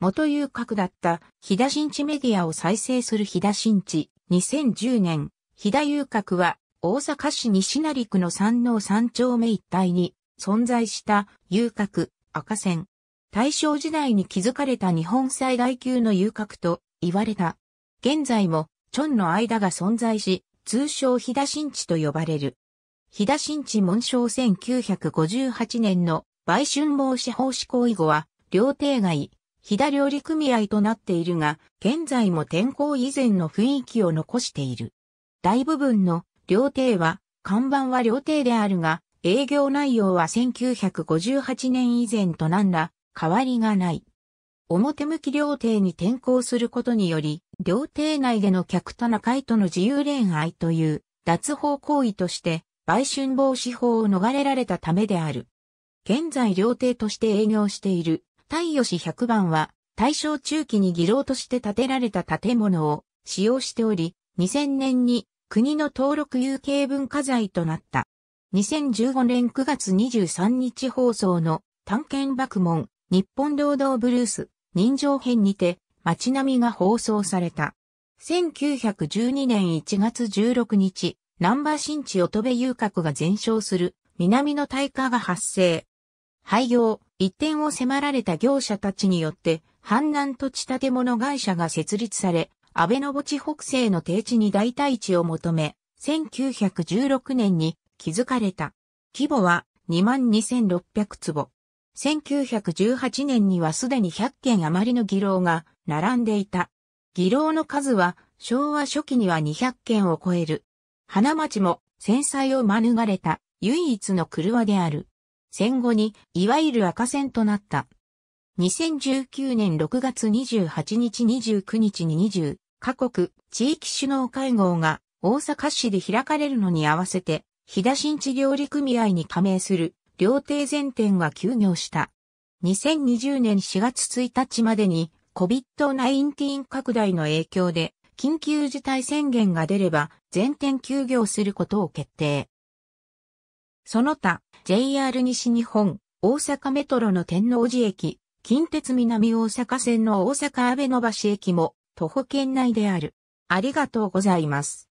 元遊郭だった日田新地メディアを再生する日田新地。2010年、日田遊郭は大阪市西成区の山王三丁目一帯に存在した遊郭赤線。大正時代に築かれた日本最大級の遊郭と言われた。現在も、チョンの間が存在し、通称日田新地と呼ばれる。日田新地文章1958年の売春防止法施行以後は、料亭街、左料理組合となっているが、現在も天候以前の雰囲気を残している。大部分の料亭は、看板は料亭であるが、営業内容は1958年以前と何ら変わりがない。表向き料亭に転校することにより、料亭内での客と仲居との自由恋愛という脱法行為として、売春防止法を逃れられたためである。現在料亭として営業している太義100番は、大正中期に議論として建てられた建物を使用しており、2000年に国の登録有形文化財となった。2015年9月23日放送の探検爆問、日本労働ブルース、人情編にて、街並みが放送された。1912年1月16日、南波新地乙部遊郭が全焼する南の大火が発生。廃業、一点を迫られた業者たちによって、阪南土地建物会社が設立され、安倍の墓地北西の低地に代替地を求め、1916年に築かれた。規模は22,600坪。1918年にはすでに100件余りの議論が並んでいた。議論の数は昭和初期には200件を超える。花町も戦災を免れた唯一の車である。戦後に、いわゆる赤線となった。2019年6月28日29日に20、カ国、地域首脳会合が大阪市で開かれるのに合わせて、日田新地料理組合に加盟する料亭全店が休業した。2020年4月1日までに COVID-19 拡大の影響で緊急事態宣言が出れば全店休業することを決定。その他、JR 西日本、大阪メトロの天王寺駅、近鉄南大阪線の大阪阿部野橋駅も徒歩圏内である。ありがとうございます。